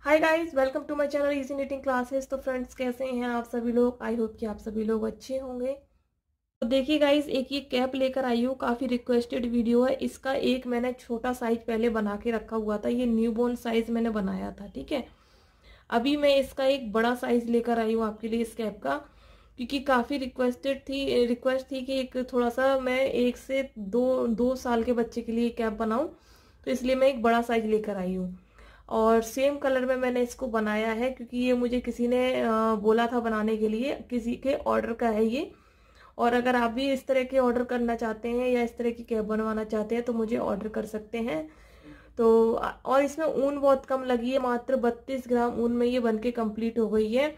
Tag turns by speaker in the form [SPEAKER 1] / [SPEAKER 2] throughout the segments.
[SPEAKER 1] Hi guys welcome to my channel easy knitting classes तो friends कैसे हैं आप सभी लोग आई होप कि आप सभी लोग अच्छे होंगे तो देखिए गाइस एक ये कैप लेकर आई हूँ काफ़ी रिक्वेस्टेड वीडियो है इसका एक मैंने छोटा साइज पहले बना के रखा हुआ था ये न्यू बोर्न साइज मैंने बनाया था ठीक है अभी मैं इसका एक बड़ा साइज लेकर आई हूँ आपके लिए इस कैप का क्योंकि काफ़ी रिक्वेस्टेड थी रिक्वेस्ट थी कि एक थोड़ा सा मैं एक से दो दो साल के बच्चे के लिए कैप बनाऊँ तो इसलिए मैं एक बड़ा साइज लेकर आई हूँ और सेम कलर में मैंने इसको बनाया है क्योंकि ये मुझे किसी ने बोला था बनाने के लिए किसी के ऑर्डर का है ये और अगर आप भी इस तरह के ऑर्डर करना चाहते हैं या इस तरह की कैब बनवाना चाहते हैं तो मुझे ऑर्डर कर सकते हैं तो और इसमें ऊन बहुत कम लगी है मात्र बत्तीस ग्राम ऊन में ये बन के कम्प्लीट हो गई है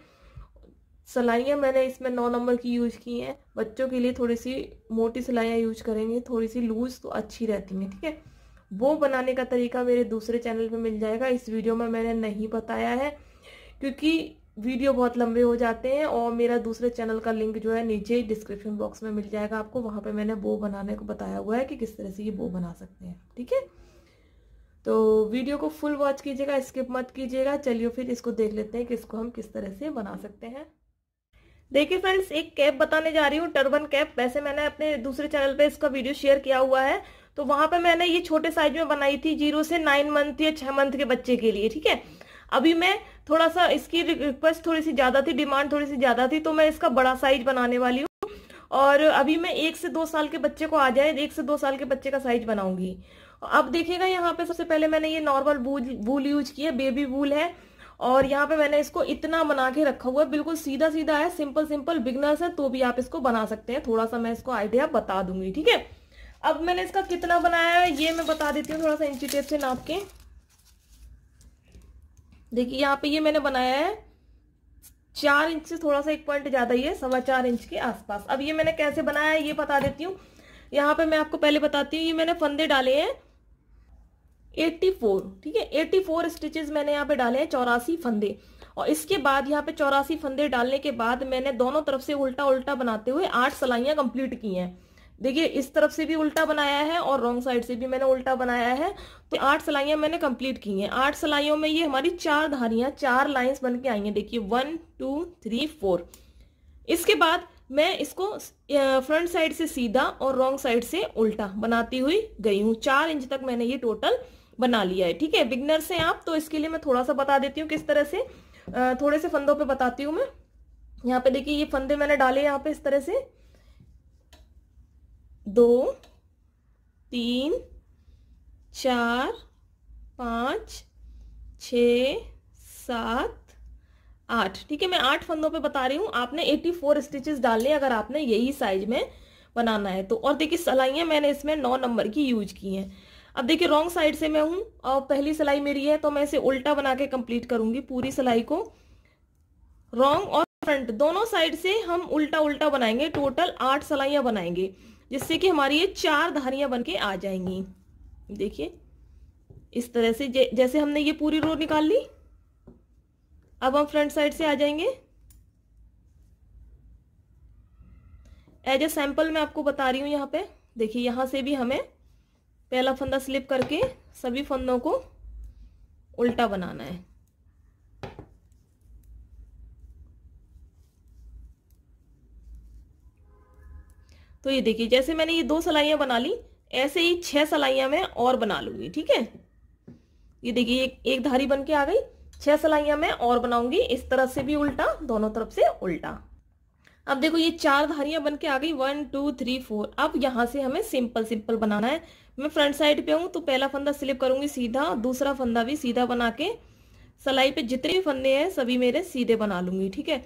[SPEAKER 1] सिलाइयाँ मैंने इसमें नौ नंबर की यूज़ की हैं बच्चों के लिए थोड़ी सी मोटी सिलाइयाँ यूज करेंगे थोड़ी सी लूज़ तो अच्छी रहती हैं ठीक है वो बनाने का तरीका मेरे दूसरे चैनल पे मिल जाएगा इस वीडियो में मैंने नहीं बताया है क्योंकि वीडियो बहुत लंबे हो जाते हैं और मेरा दूसरे चैनल का लिंक जो है नीचे डिस्क्रिप्शन बॉक्स में मिल जाएगा आपको वहाँ पे मैंने बो बनाने को बताया हुआ है कि किस तरह से ये बो बना सकते हैं ठीक है तो वीडियो को फुल वॉच कीजिएगा स्किप मत कीजिएगा चलिए फिर इसको देख लेते हैं कि इसको हम किस तरह से बना सकते हैं देखिए फ्रेंड्स एक कैप बताने जा रही हूँ टर्बन कैप वैसे मैंने अपने दूसरे चैनल पे इसका वीडियो शेयर किया हुआ है तो वहां पर मैंने ये छोटे साइज में बनाई थी जीरो से नाइन मंथ या छह मंथ के बच्चे के लिए ठीक है अभी मैं थोड़ा सा इसकी रिक्वेस्ट थोड़ी सी ज़्यादा थी डिमांड थोड़ी सी ज़्यादा थी तो मैं इसका बड़ा साइज बनाने वाली हूँ और अभी मैं एक से दो साल के बच्चे को आ जाए एक से दो साल के बच्चे का साइज बनाऊंगी अब देखिएगा यहाँ पे सबसे पहले मैंने ये नॉर्मल वूल वूल यूज किया बेबी वूल है और यहाँ पे मैंने इसको इतना बना के रखा हुआ है बिल्कुल सीधा सीधा है सिंपल सिंपल बिगनर्स है तो भी आप इसको बना सकते हैं थोड़ा सा मैं इसको आइडिया बता दूंगी ठीक है अब मैंने इसका कितना बनाया है ये मैं बता देती हूँ थोड़ा सा इंची टेप से नाप के देखिए यहाँ पे ये मैंने बनाया है चार इंच से थोड़ा सा एक पॉइंट ज़्यादा ही है सवा चार इंच के आसपास अब ये मैंने कैसे बनाया है ये बता देती हूँ यहाँ पे मैं आपको पहले बताती हूँ ये मैंने फंदे डाले हैं 84 ठीक है 84 स्टिचेस मैंने यहाँ पे डाले हैं चौरासी फंदे और इसके बाद यहाँ पे चौरासी फंदे डालने के बाद मैंने दोनों तरफ से उल्टा उल्टा बनाते हुए आठ सलाइयाँ कंप्लीट की हैं देखिए इस तरफ से भी उल्टा बनाया है और रॉन्ग साइड से भी मैंने उल्टा बनाया है तो आठ सिलाइयां मैंने कंप्लीट की हैं आठ सिलाइयों में ये हमारी चार धारियां चार लाइंस बन के आई हैं देखिए वन टू थ्री फोर इसके बाद मैं इसको फ्रंट साइड से सीधा और रॉन्ग साइड से उल्टा बनाती हुई गई हूँ चार इंच तक मैंने ये टोटल बना लिया है ठीक है बिगनर से आप तो इसके लिए मैं थोड़ा सा बता देती हूँ किस तरह से थोड़े से फंदों पे बताती हूँ मैं यहाँ पे देखिए ये फंदे मैंने डाले यहाँ पे इस तरह से दो तीन चार पाँच छ सात आठ ठीक है मैं आठ फंदों पे बता रही हूँ आपने एट्टी फोर स्टिचेस डालने अगर आपने यही साइज में बनाना है तो और देखिए सलाइयाँ मैंने इसमें नौ नंबर की यूज की हैं अब देखिए रॉन्ग साइड से मैं हूँ और पहली सिलाई मेरी है तो मैं इसे उल्टा बना के कंप्लीट करूँगी पूरी सिलाई को रॉन्ग और फ्रंट दोनों साइड से हम उल्टा उल्टा बनाएंगे टोटल आठ सलाइयाँ बनाएंगे जिससे कि हमारी ये चार धारियां बन के आ जाएंगी देखिए इस तरह से जैसे हमने ये पूरी रो निकाल ली अब हम फ्रंट साइड से आ जाएंगे एज ए सैम्पल मैं आपको बता रही हूँ यहाँ पे देखिए यहाँ से भी हमें पहला फंदा स्लिप करके सभी फंदों को उल्टा बनाना है तो ये देखिए जैसे मैंने ये दो सलाइयाँ बना ली ऐसे ही छह सलाइयाँ मैं और बना लूँगी ठीक है ये देखिए एक, एक धारी बन के आ गई छह सलाइयाँ मैं और बनाऊंगी इस तरह से भी उल्टा दोनों तरफ से उल्टा अब देखो ये चार धारियां बन के आ गई वन टू थ्री फोर अब यहाँ से हमें सिंपल सिंपल बनाना है मैं फ्रंट साइड पे हूँ तो पहला फंदा स्लिप करूंगी सीधा दूसरा फंदा भी सीधा बना के सलाई पे जितने भी फंदे हैं सभी मेरे सीधे बना लूंगी ठीक है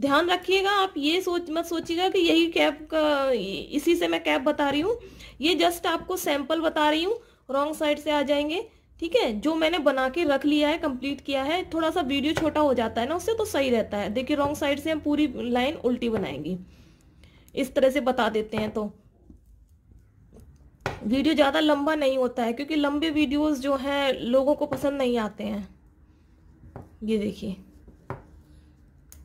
[SPEAKER 1] ध्यान रखिएगा आप ये सोच मत सोचिएगा कि यही कैब का इसी से मैं कैब बता रही हूँ ये जस्ट आपको सैंपल बता रही हूँ रॉन्ग साइड से आ जाएंगे ठीक है जो मैंने बना के रख लिया है कंप्लीट किया है थोड़ा सा वीडियो छोटा हो जाता है ना उससे तो सही रहता है देखिए रॉन्ग साइड से हम पूरी लाइन उल्टी बनाएंगे इस तरह से बता देते हैं तो वीडियो ज़्यादा लंबा नहीं होता है क्योंकि लंबे वीडियोस जो हैं लोगों को पसंद नहीं आते हैं ये देखिए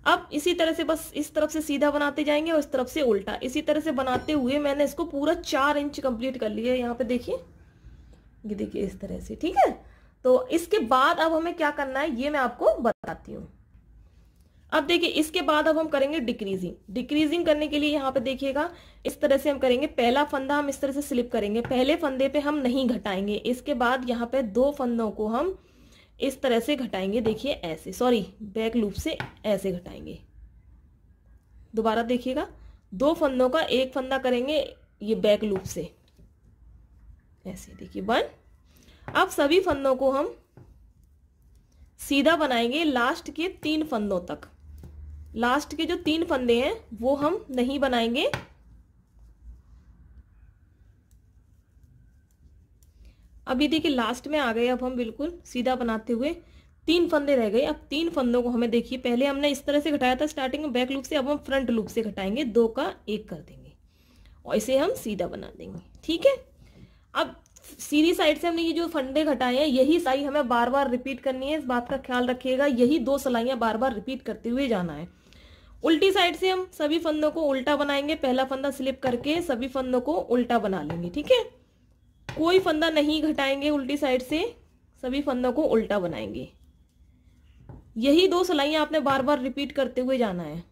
[SPEAKER 1] अब इसी तरह से बस इस तरफ से सीधा बनाते जाएंगे और इस तरफ से उल्टा इसी तरह से बनाते हुए मैंने इसको पूरा चार इंच कंप्लीट कर लिया है यहाँ पे देखिए ये देखिए इस तरह से ठीक है तो इसके बाद अब हमें क्या करना है ये मैं आपको बताती हूँ अब देखिए इसके बाद अब हम करेंगे डिक्रीजिंग डिक्रीजिंग करने के लिए यहाँ पे देखिएगा इस तरह से हम करेंगे पहला फंदा हम इस तरह से स्लिप करेंगे पहले फंदे पे हम नहीं घटाएंगे इसके बाद यहाँ पे दो फंदों को हम इस तरह से घटाएंगे देखिए ऐसे सॉरी बैक लूप से ऐसे घटाएंगे दोबारा देखिएगा दो फंदों का एक फंदा करेंगे ये बैक लूप से ऐसे देखिए वन अब सभी फंदों को हम सीधा बनाएंगे लास्ट के तीन फंदों तक लास्ट के जो तीन फंदे हैं वो हम नहीं बनाएंगे अभी देखिए लास्ट में आ गए अब हम बिल्कुल सीधा बनाते हुए तीन फंदे रह गए अब तीन फंदों को हमें देखिए पहले हमने इस तरह से घटाया था स्टार्टिंग में बैक लूप से अब हम फ्रंट लूप से घटाएंगे दो का एक कर देंगे और इसे हम सीधा बना देंगे ठीक है अब सीधी साइड से हमने ये जो फंदे घटाए हैं यही साई हमें बार बार रिपीट करनी है इस बात का ख्याल रखिएगा यही दो सलाइयाँ बार बार रिपीट करते हुए जाना है उल्टी साइड से हम सभी फंदों को उल्टा बनाएंगे पहला फंदा स्लिप करके सभी फंदों को उल्टा बना लेंगे ठीक है कोई फंदा नहीं घटाएंगे उल्टी साइड से सभी फंदों को उल्टा बनाएंगे यही दो सिलाइयाँ आपने बार बार रिपीट करते हुए जाना है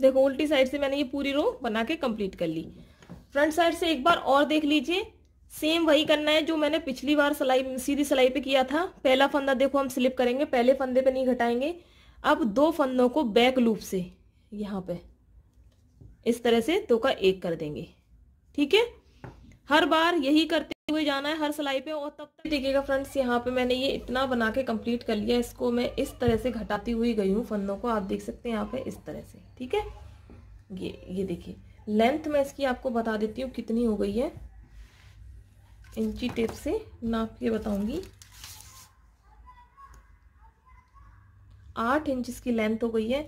[SPEAKER 1] देखो उल्टी साइड से मैंने ये पूरी रो बना के कंप्लीट कर ली फ्रंट साइड से एक बार और देख लीजिए सेम वही करना है जो मैंने पिछली बार सिलाई सीधी सिलाई पे किया था पहला फंदा देखो हम स्लिप करेंगे पहले फंदे पे नहीं घटाएंगे अब दो फंदों को बैक लूप से यहाँ पे इस तरह से दो का एक कर देंगे ठीक है हर बार यही करते हुए जाना है हर सिलाई पे और तब तक देखिएगा फ्रेंड्स यहाँ पे मैंने ये इतना बना के कंप्लीट कर लिया इसको मैं इस तरह से घटाती हुई गई हूँ फंदों को आप देख सकते हैं यहाँ पे इस तरह से ठीक है ये ये देखिए लेंथ मैं इसकी आपको बता देती हूँ कितनी हो गई है इंची टेप से नाप के बताऊंगी आठ इंच इसकी लेंथ हो गई है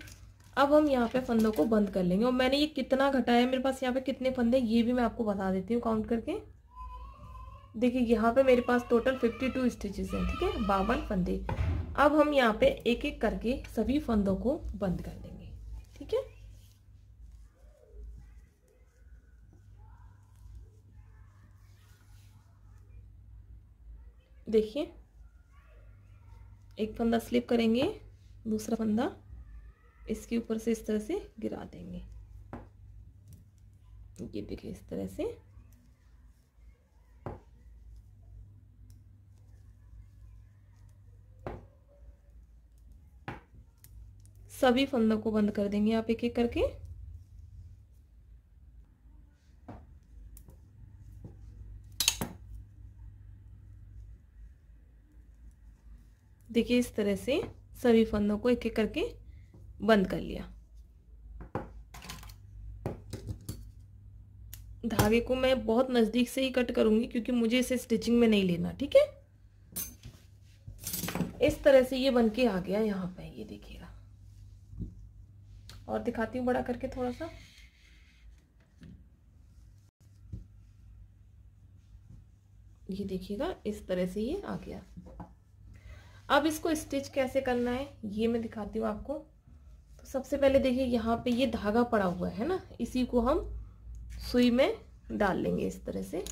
[SPEAKER 1] अब हम यहाँ पे फंदों को बंद कर लेंगे और मैंने ये कितना घटाया मेरे पास यहाँ पे कितने फंदे ये भी मैं आपको बता देती हूँ काउंट करके देखिए यहाँ पे मेरे पास टोटल फिफ्टी टू स्टिचेस हैं ठीक है बावन फंदे अब हम यहाँ पे एक एक करके सभी फंदों को बंद कर देंगे ठीक है देखिए एक फंदा स्लिप करेंगे दूसरा फंदा इसके ऊपर से इस तरह से गिरा देंगे ये देखिए इस तरह से सभी फंदों को बंद कर देंगे आप एक एक करके देखिए इस तरह से सभी फंदों को एक एक करके बंद कर लिया धागे को मैं बहुत नज़दीक से ही कट करूँगी क्योंकि मुझे इसे स्टिचिंग में नहीं लेना ठीक है इस तरह से ये बन के आ गया यहाँ पे ये देखिएगा और दिखाती हूँ बड़ा करके थोड़ा सा ये देखिएगा इस तरह से ये आ गया अब इसको स्टिच कैसे करना है ये मैं दिखाती हूँ आपको सबसे पहले देखिए यहाँ पे ये धागा पड़ा हुआ है ना इसी को हम सुई में डाल लेंगे इस तरह से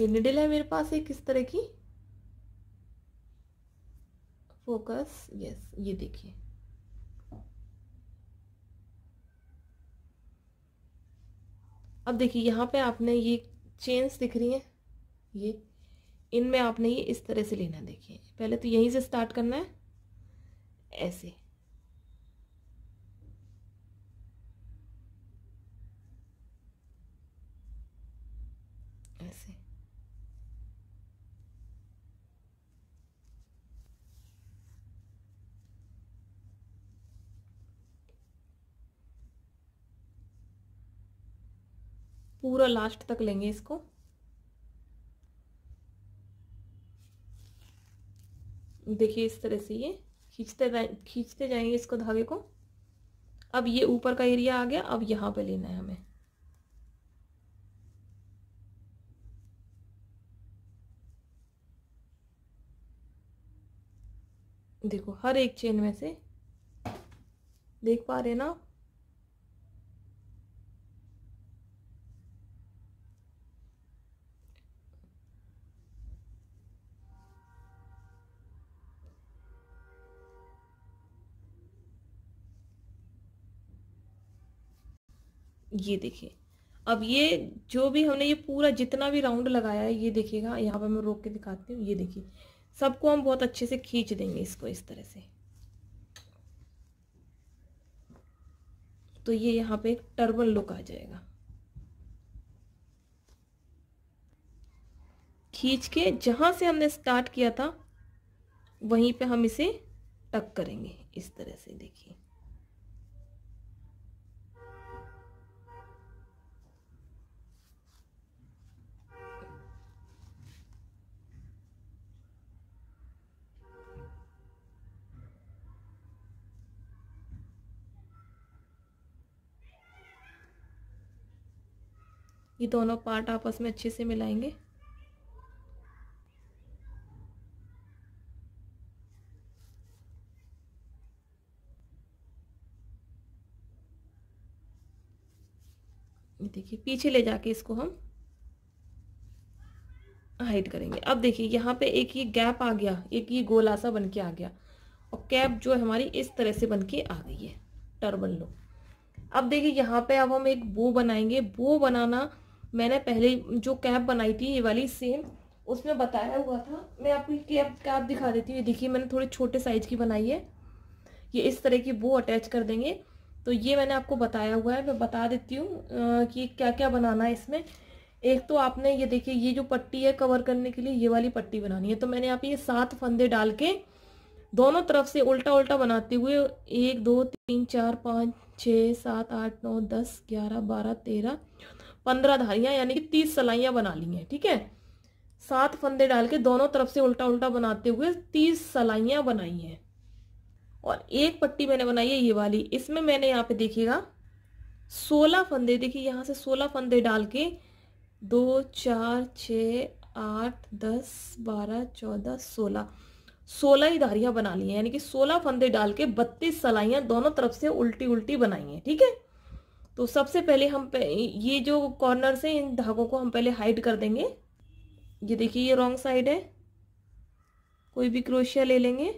[SPEAKER 1] ये निडल है मेरे पास एक इस तरह की फोकस यस ये देखिए अब देखिए यहाँ पे आपने ये चेन्स दिख रही हैं ये इनमें आपने ये इस तरह से लेना देखिए पहले तो यहीं से स्टार्ट करना है ऐसे में से पूरा लास्ट तक लेंगे इसको देखिए इस तरह से ये खींचते खींचते जाएंगे इसको धागे को अब ये ऊपर का एरिया आ गया अब यहाँ पे लेना है हमें देखो हर एक चेन में से देख पा रहे ना ये देखिए अब ये जो भी हमने ये पूरा जितना भी राउंड लगाया है ये देखिएगा यहाँ पर मैं रोक के दिखाती हूँ ये देखिए सबको हम बहुत अच्छे से खींच देंगे इसको इस तरह से तो ये यहाँ पे एक टर्बन लुक आ जाएगा खींच के जहां से हमने स्टार्ट किया था वहीं पे हम इसे टक करेंगे इस तरह से देखिए ये दोनों पार्ट आपस में अच्छे से मिलाएंगे देखिए पीछे ले जाके इसको हम हाइट करेंगे अब देखिए यहाँ पे एक ये गैप आ गया एक ये गोला सा बन के आ गया और कैप जो है हमारी इस तरह से बन के आ गई है टर्बन लो अब देखिए यहाँ पे अब हम एक बो बनाएंगे बो बनाना मैंने पहले जो कैप बनाई थी ये वाली सेम उसमें बताया हुआ था मैं आपको कैप कैप दिखा देती हूँ ये देखिए मैंने थोड़े छोटे साइज की बनाई है ये इस तरह की वो अटैच कर देंगे तो ये मैंने आपको बताया हुआ है मैं बता देती हूँ कि क्या क्या बनाना है इसमें एक तो आपने ये देखिए ये जो पट्टी है कवर करने के लिए ये वाली पट्टी बनानी है तो मैंने आप ये सात फंदे डाल के दोनों तरफ से उल्टा उल्टा बनाते हुए एक दो तीन चार पाँच छः सात आठ नौ दस ग्यारह बारह तेरह पंद्रह धारियां यानी कि तीस सलाइयां बना ली हैं ठीक है सात फंदे डाल के दोनों तरफ से उल्टा उल्टा बनाते हुए तीस सलाइयां बनाई हैं और एक पट्टी मैंने बनाई है ये वाली इसमें मैंने यहाँ पे देखिएगा सोलह फंदे देखिए यहाँ से सोलह फंदे डाल के दो चार छ आठ दस बारह चौदह सोलह सोलह ही धारियां बना ली हैं यानी कि सोलह फंदे डाल के बत्तीस सलाइयां दोनों तरफ से उल्टी उल्टी बनाई हैं ठीक है थीके? तो सबसे पहले हम ये जो कॉर्नर से इन धागों को हम पहले हाइड कर देंगे ये देखिए ये रॉन्ग साइड है कोई भी क्रोशिया ले लेंगे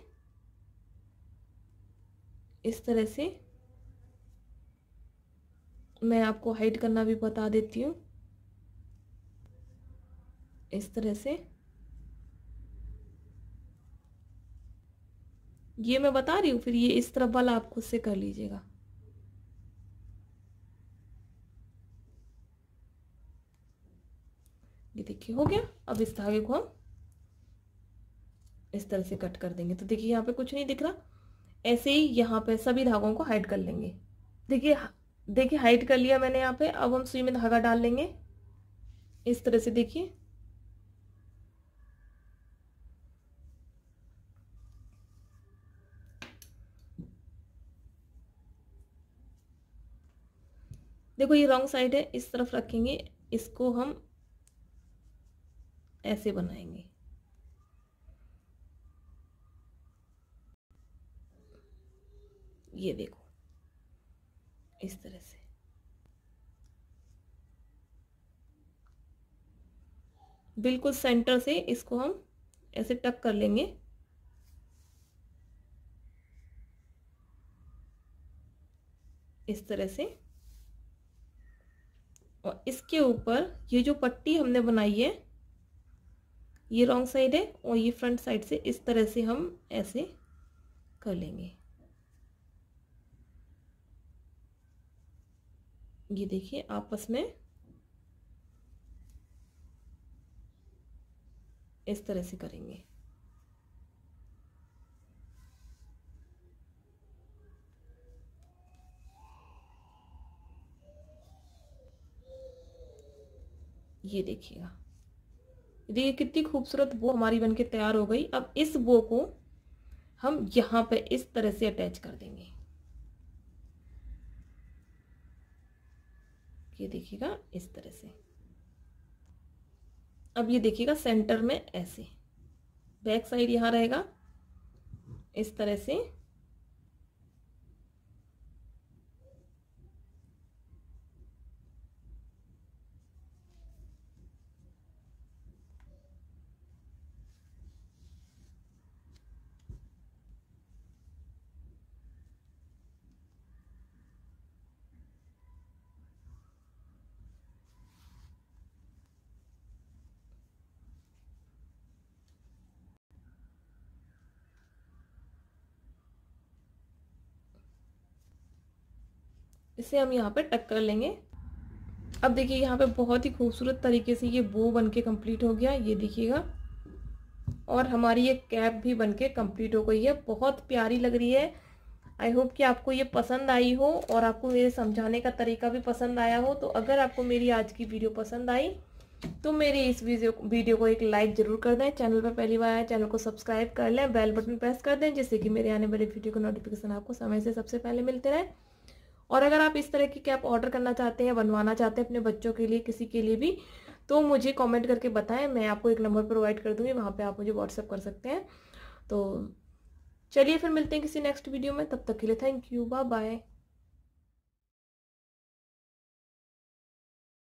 [SPEAKER 1] इस तरह से मैं आपको हाइड करना भी बता देती हूँ इस तरह से ये मैं बता रही हूँ फिर ये इस तरफ वाला आप खुद से कर लीजिएगा ये देखिए हो गया अब इस धागे को हम इस तरह से कट कर देंगे तो देखिए यहाँ पे कुछ नहीं दिख रहा ऐसे ही यहाँ पे सभी धागों को हाइड कर लेंगे देखिए देखिए हाइड कर लिया मैंने यहाँ पे अब हम सुई में धागा डाल लेंगे इस तरह से देखिए देखो ये रॉन्ग साइड है इस तरफ रखेंगे इसको हम ऐसे बनाएंगे ये देखो इस तरह से बिल्कुल सेंटर से इसको हम ऐसे टक कर लेंगे इस तरह से और इसके ऊपर ये जो पट्टी हमने बनाई है ये रॉन्ग साइड है और ये फ्रंट साइड से इस तरह से हम ऐसे कर लेंगे ये देखिए आपस में इस तरह से करेंगे ये देखिएगा देखिए कितनी खूबसूरत बो हमारी बनके तैयार हो गई अब इस बो को हम यहाँ पे इस तरह से अटैच कर देंगे ये देखिएगा इस तरह से अब ये देखिएगा सेंटर में ऐसे बैक साइड यहाँ रहेगा इस तरह से इसे हम यहाँ पर टक कर लेंगे अब देखिए यहाँ पे बहुत ही खूबसूरत तरीके से ये बो बन के कम्प्लीट हो गया ये देखिएगा और हमारी ये कैप भी बन के कम्प्लीट हो गई है बहुत प्यारी लग रही है आई होप कि आपको ये पसंद आई हो और आपको मेरे समझाने का तरीका भी पसंद आया हो तो अगर आपको मेरी आज की वीडियो पसंद आई तो मेरी इस वीडियो वीडियो को एक लाइक जरूर कर दें चैनल पर पहली बार आया चैनल को सब्सक्राइब कर लें बेल बटन प्रेस कर दें जिससे कि मेरे आने वाले वीडियो का नोटिफिकेशन आपको समय से सबसे पहले मिलते रहे और अगर आप इस तरह की कैप ऑर्डर करना चाहते हैं बनवाना चाहते हैं अपने बच्चों के लिए किसी के लिए भी तो मुझे कमेंट करके बताएं मैं आपको एक नंबर प्रोवाइड कर दूंगी वहाँ पे आप मुझे व्हाट्सअप कर सकते हैं तो चलिए फिर मिलते हैं किसी नेक्स्ट वीडियो में तब तक के लिए थैंक यू बाय बाय